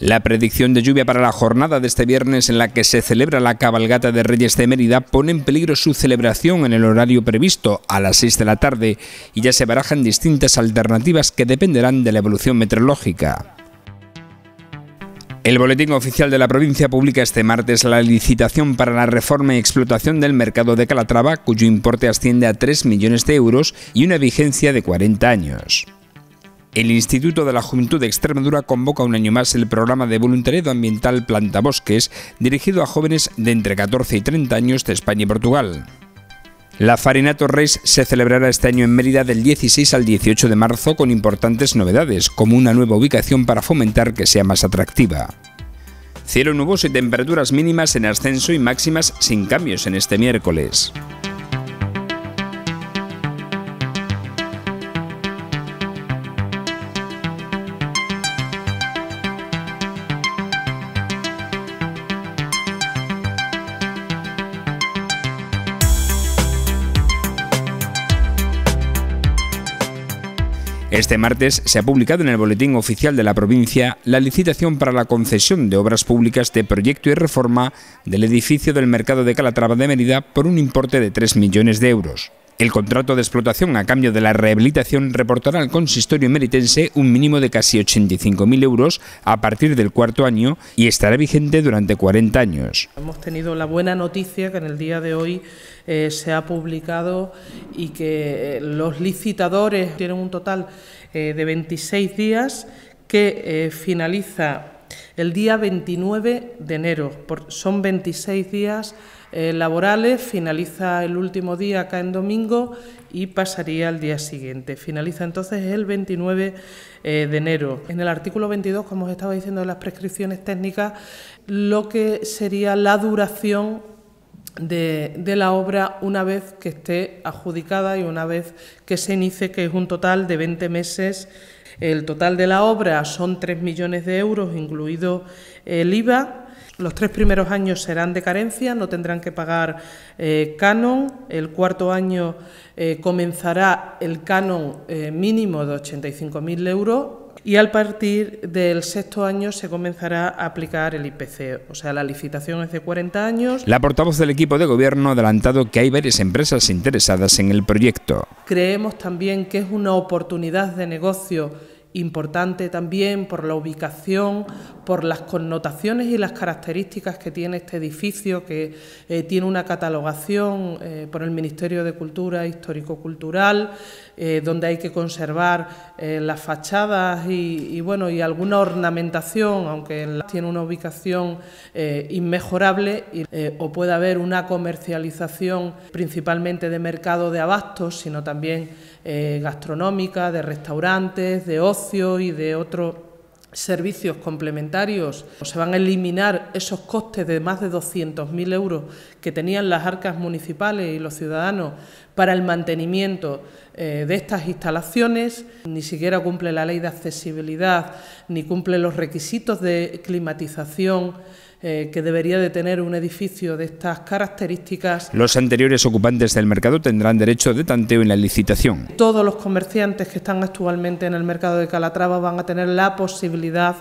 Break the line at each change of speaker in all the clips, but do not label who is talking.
La predicción de lluvia para la jornada de este viernes en la que se celebra la cabalgata de Reyes de Mérida pone en peligro su celebración en el horario previsto, a las 6 de la tarde, y ya se barajan distintas alternativas que dependerán de la evolución meteorológica. El Boletín Oficial de la provincia publica este martes la licitación para la reforma y explotación del mercado de Calatrava, cuyo importe asciende a 3 millones de euros y una vigencia de 40 años. El Instituto de la Juventud de Extremadura convoca un año más el programa de voluntariado ambiental Planta Bosques, dirigido a jóvenes de entre 14 y 30 años de España y Portugal. La Farinato Torres se celebrará este año en Mérida del 16 al 18 de marzo con importantes novedades, como una nueva ubicación para fomentar que sea más atractiva. Cielo nuboso y temperaturas mínimas en ascenso y máximas sin cambios en este miércoles. Este martes se ha publicado en el Boletín Oficial de la Provincia la licitación para la concesión de obras públicas de proyecto y reforma del edificio del Mercado de Calatrava de Mérida por un importe de 3 millones de euros. El contrato de explotación a cambio de la rehabilitación reportará al consistorio meritense un mínimo de casi 85.000 euros a partir del cuarto año y estará vigente durante 40 años.
Hemos tenido la buena noticia que en el día de hoy eh, se ha publicado y que eh, los licitadores tienen un total eh, de 26 días que finaliza el día 29 de enero. son 26 días eh, laborales, finaliza el último día acá en domingo y pasaría al día siguiente. Finaliza entonces el 29 eh, de enero. En el artículo 22, como os estaba diciendo, de las prescripciones técnicas, lo que sería la duración de, de, la obra una vez que esté adjudicada y una vez que se inicie, que es un total de 20 meses. El total de la obra son 3 millones de euros, incluido el IVA. Los tres primeros años serán de carencia, no tendrán que pagar eh, canon. El cuarto año eh, comenzará el canon eh, mínimo de 85.000 euros y al partir del sexto año se comenzará a aplicar el IPC, o sea, la licitación es de 40 años.
La portavoz del equipo de gobierno ha adelantado que hay varias empresas interesadas en el proyecto.
Creemos también que es una oportunidad de negocio importante también por la ubicación, por las connotaciones y las características que tiene este edificio, que eh, tiene una catalogación eh, por el Ministerio de Cultura Histórico-Cultural, eh, donde hay que conservar las fachadas y, bueno, y alguna ornamentación, aunque tiene una ubicación inmejorable, o puede haber una comercialización principalmente de mercado de abastos, sino también eh, gastronómica, de restaurantes, de ocio y de otros servicios complementarios. Se van a eliminar esos costes de más de 200.000 euros que tenían las arcas municipales y los ciudadanos para el mantenimiento eh, de estas instalaciones. Ni siquiera cumple la ley de accesibilidad, ni cumple los requisitos de climatización eh, que debería de tener un edificio de estas características.
Los anteriores ocupantes del mercado tendrán derecho de tanteo en la licitación.
Todos los comerciantes que están actualmente en el mercado de Calatrava van a tener la posibilidad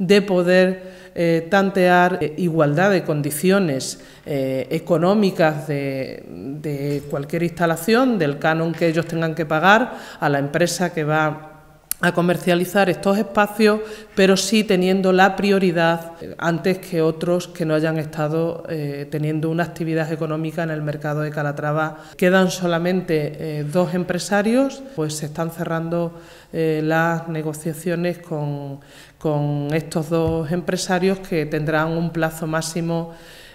de poder eh, tantear eh, igualdad de condiciones económicas de, de cualquier instalación, del canon que ellos tengan que pagar a la empresa que va a a comercializar estos espacios, pero sí teniendo la prioridad eh, antes que otros que no hayan estado eh, teniendo una actividad económica en el mercado de Calatrava. Quedan solamente eh, dos empresarios, pues se están cerrando las negociaciones con, con estos dos empresarios que tendrán un plazo máximo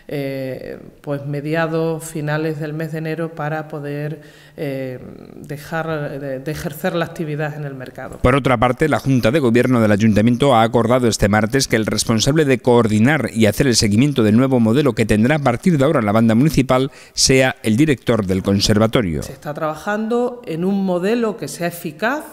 eh, pues mediados, finales del mes de enero para poder eh, dejar de, ejercer la actividad en el mercado.
Por otra parte, la Junta de Gobierno del Ayuntamiento ha acordado este martes que el responsable de coordinar y hacer el seguimiento del nuevo modelo que tendrá a partir de ahora la banda municipal sea el director del conservatorio. Se
está trabajando en un modelo que sea eficaz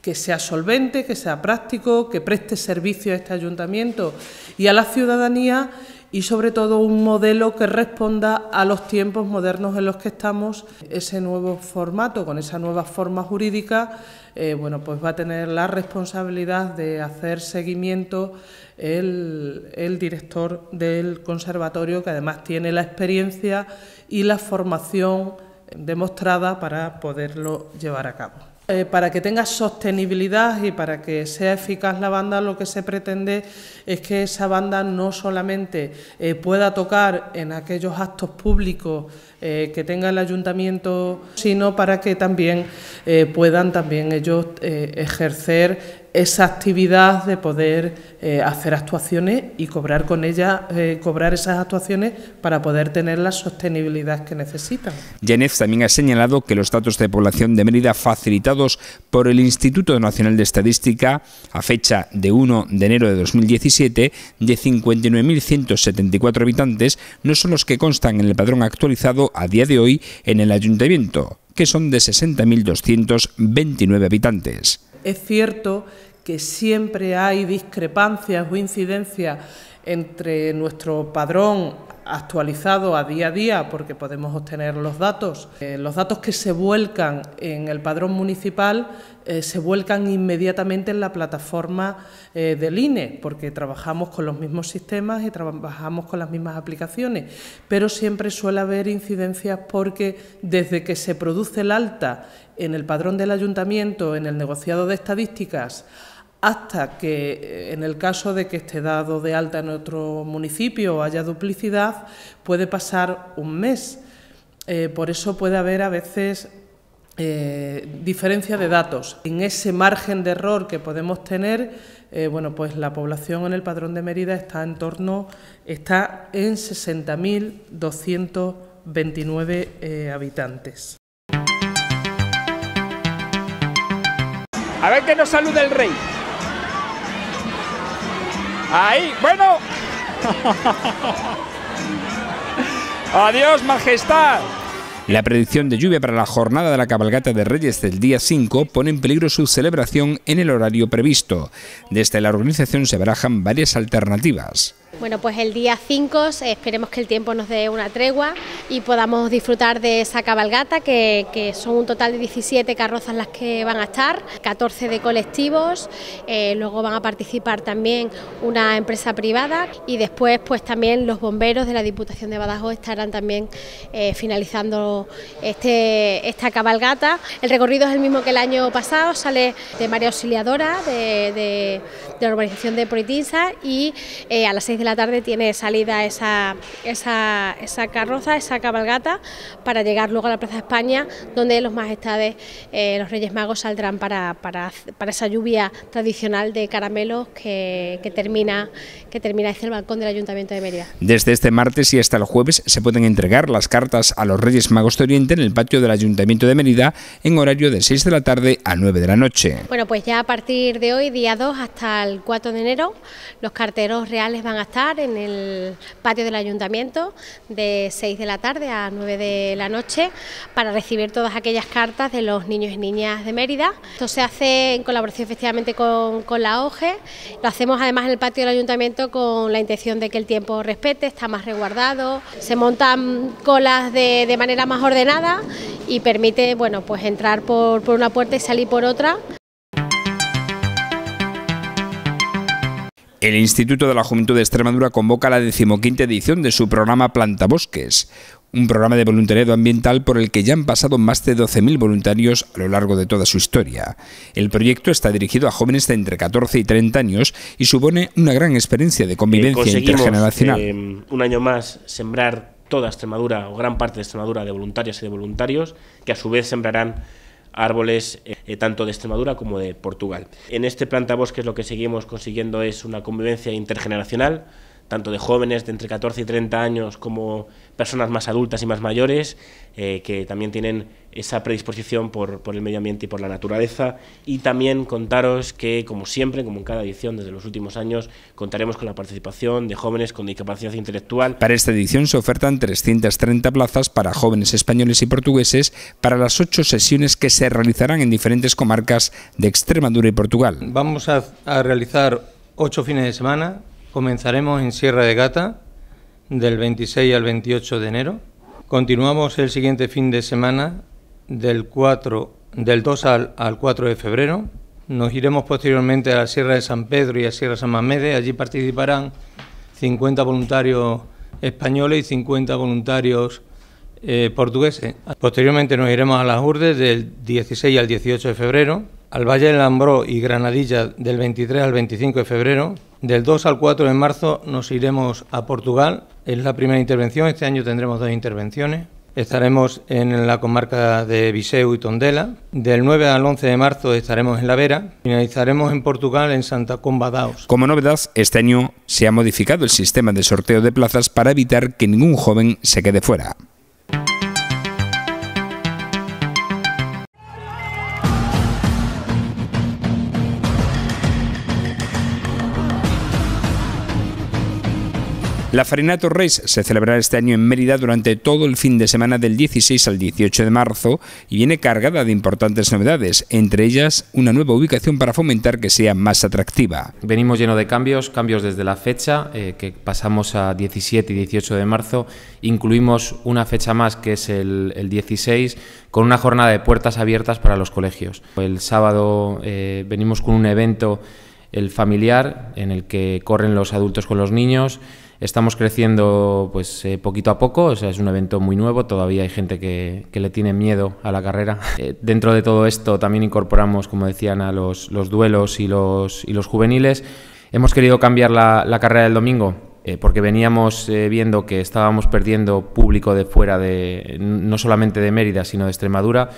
que sea solvente, que sea práctico, que preste servicio a este ayuntamiento y a la ciudadanía y sobre todo un modelo que responda a los tiempos modernos en los que estamos. Ese nuevo formato, con esa nueva forma jurídica, eh, bueno, pues va a tener la responsabilidad de hacer seguimiento el director del conservatorio, que además tiene la experiencia y la formación demostrada para poderlo llevar a cabo. Eh, para que tenga sostenibilidad y para que sea eficaz la banda, lo que se pretende es que esa banda no solamente eh, pueda tocar en aquellos actos públicos eh, que tenga el ayuntamiento, sino para que también puedan también ellos ejercer esa actividad de poder eh, hacer actuaciones y cobrar con ellas, eh, cobrar esas actuaciones para poder tener la sostenibilidad que necesitan.
Yanez también ha señalado que los datos de población de Mérida facilitados por el Instituto Nacional de Estadística a fecha de 1 de enero de 2017 de 59.174 habitantes no son los que constan en el padrón actualizado a día de hoy en el ayuntamiento, que son de 60.229
habitantes. Es cierto que siempre hay discrepancias o incidencias entre nuestro padrón actualizado a día a día porque podemos obtener los datos. Eh, los datos que se vuelcan en el padrón municipal eh, se vuelcan inmediatamente en la plataforma eh, del INE porque trabajamos con los mismos sistemas y trabajamos con las mismas aplicaciones, pero siempre suele haber incidencias porque desde que se produce el alta en el padrón del ayuntamiento, en el negociado de estadísticas, hasta que eh, en el caso de que esté dado de alta en otro municipio o haya duplicidad, puede pasar un mes. Eh, por eso puede haber a veces eh, diferencia de datos. En ese margen de error que podemos tener, bueno, pues la población en el padrón de Mérida está en torno, está en 60.229 habitantes. A
ver que nos saluda el rey. Ahí, bueno. Adiós, majestad. La predicción de lluvia para la jornada de la cabalgata de Reyes del día 5 pone en peligro su celebración en el horario previsto. Desde la organización se barajan varias alternativas.
Bueno, pues el día 5 eh, esperemos que el tiempo nos dé una tregua y podamos disfrutar de esa cabalgata, que, son un total de 17 carrozas las que van a estar, 14 de colectivos, eh, luego van a participar también una empresa privada y después pues también los bomberos de la Diputación de Badajoz estarán también eh, finalizando este, esta cabalgata. El recorrido es el mismo que el año pasado, sale de María Auxiliadora, de, la urbanización de Proitinsa y a las 6 de la tarde tiene salida esa, esa, esa carroza, esa cabalgata, para llegar luego a la Plaza de España, donde los majestades, eh, los Reyes Magos saldrán para, esa lluvia tradicional de caramelos que, termina que termina desde el balcón del Ayuntamiento de Mérida.
Desde este martes y hasta el jueves se pueden entregar las cartas a los Reyes Magos de Oriente en el patio del Ayuntamiento de Mérida en horario de 6 de la tarde a 9 de la noche.
Bueno, pues ya a partir de hoy, día 2 hasta el 4 de enero, los carteros reales van a estar en el patio del ayuntamiento de 6 de la tarde a 9 de la noche para recibir todas aquellas cartas de los niños y niñas de Mérida. Esto se hace en colaboración efectivamente con, la OGE, lo hacemos además en el patio del ayuntamiento con la intención de que el tiempo respete, está más resguardado, se montan colas de, manera más ordenada y permite bueno, pues entrar por, por una puerta y salir por otra.
El Instituto de la Juventud de Extremadura convoca la decimoquinta edición de su programa Planta Bosques, un programa de voluntariado ambiental por el que ya han pasado más de 12.000 voluntarios a lo largo de toda su historia. El proyecto está dirigido a jóvenes de entre 14 y 30 años y supone una gran experiencia de convivencia eh, intergeneracional. Eh,
un año más sembrar toda Extremadura o gran parte de Extremadura de voluntarios y de voluntarios que a su vez sembrarán árboles eh, tanto de Extremadura como de Portugal. En este plantabosques lo que seguimos consiguiendo es una convivencia intergeneracional, tanto de jóvenes de entre 14 y 30 años como personas más adultas y más mayores, eh, que también tienen esa predisposición por, el medio ambiente y por la naturaleza. Y también contaros que, como siempre, como en cada edición desde los últimos años, contaremos con la participación de jóvenes con discapacidad intelectual.
Para esta edición se ofertan 330 plazas para jóvenes españoles y portugueses para las ocho sesiones que se realizarán en diferentes comarcas de Extremadura y Portugal.
Vamos a, a realizar ocho fines de semana Comenzaremos en Sierra de Gata del 26 al 28 de enero. Continuamos el siguiente fin de semana del 2 al, 4 de febrero. Nos iremos posteriormente a la Sierra de San Pedro y a Sierra San Mamede. Allí participarán 50 voluntarios españoles y 50 voluntarios eh, portugueses. Posteriormente nos iremos a las Urdes del 16 al 18 de febrero, al Valle del Ambró y Granadilla del 23 al 25 de febrero, del 2 al 4 de marzo nos iremos a Portugal. Es la primera intervención. Este año tendremos dos intervenciones. Estaremos en la comarca de Viseu y Tondela. Del 9 al 11 de marzo estaremos en La Vera. Finalizaremos en Portugal, en Santa Comba Daos.
Como novedad, este año se ha modificado el sistema de sorteo de plazas para evitar que ningún joven se quede fuera. La Farinato Race se celebrará este año en Mérida durante todo el fin de semana del 16 al 18 de marzo y viene cargada de importantes novedades, entre ellas una nueva ubicación para fomentar que sea más atractiva.
Venimos lleno de cambios, cambios desde la fecha, eh, que pasamos a 17 y 18 de marzo, incluimos una fecha más que es el, 16, con una jornada de puertas abiertas para los colegios. El sábado eh, venimos con un evento, el familiar, en el que corren los adultos con los niños, Estamos creciendo pues eh, poquito a poco, o sea, es un evento muy nuevo, todavía hay gente que, le tiene miedo a la carrera. Eh, dentro de todo esto también incorporamos, como decían, a los, duelos y los, y los juveniles. Hemos querido cambiar la, carrera del domingo eh, porque veníamos viendo que estábamos perdiendo público de fuera de no solamente de Mérida, sino de Extremadura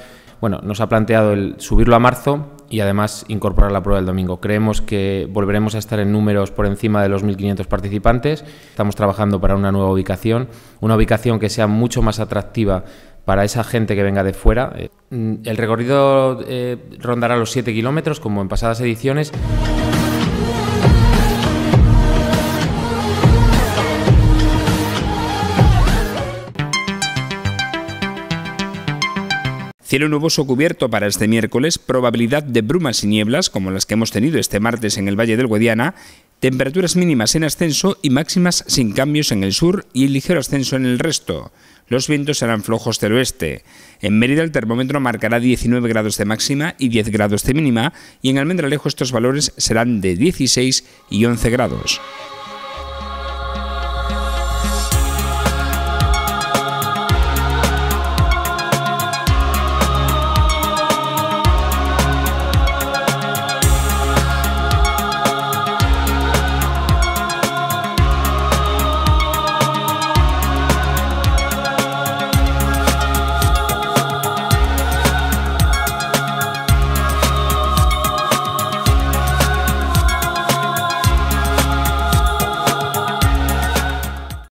bueno, nos ha planteado el subirlo a marzo y además incorporar la prueba del domingo. Creemos que volveremos a estar en números por encima de los 1.500 participantes. Estamos trabajando para una nueva ubicación, una ubicación que sea mucho más atractiva para esa gente que venga de fuera. Eh, mm, el recorrido eh, rondará los 7 kilómetros, como en pasadas ediciones.
Cielo nuboso cubierto para este miércoles, probabilidad de brumas y nieblas como las que hemos tenido este martes en el Valle del Guadiana, temperaturas mínimas en ascenso y máximas sin cambios en el sur y ligero ascenso en el resto. Los vientos serán flojos del oeste. En Mérida el termómetro marcará 19 grados de máxima y 10 grados de mínima y en Almendralejo estos valores serán de 16 y 11 grados.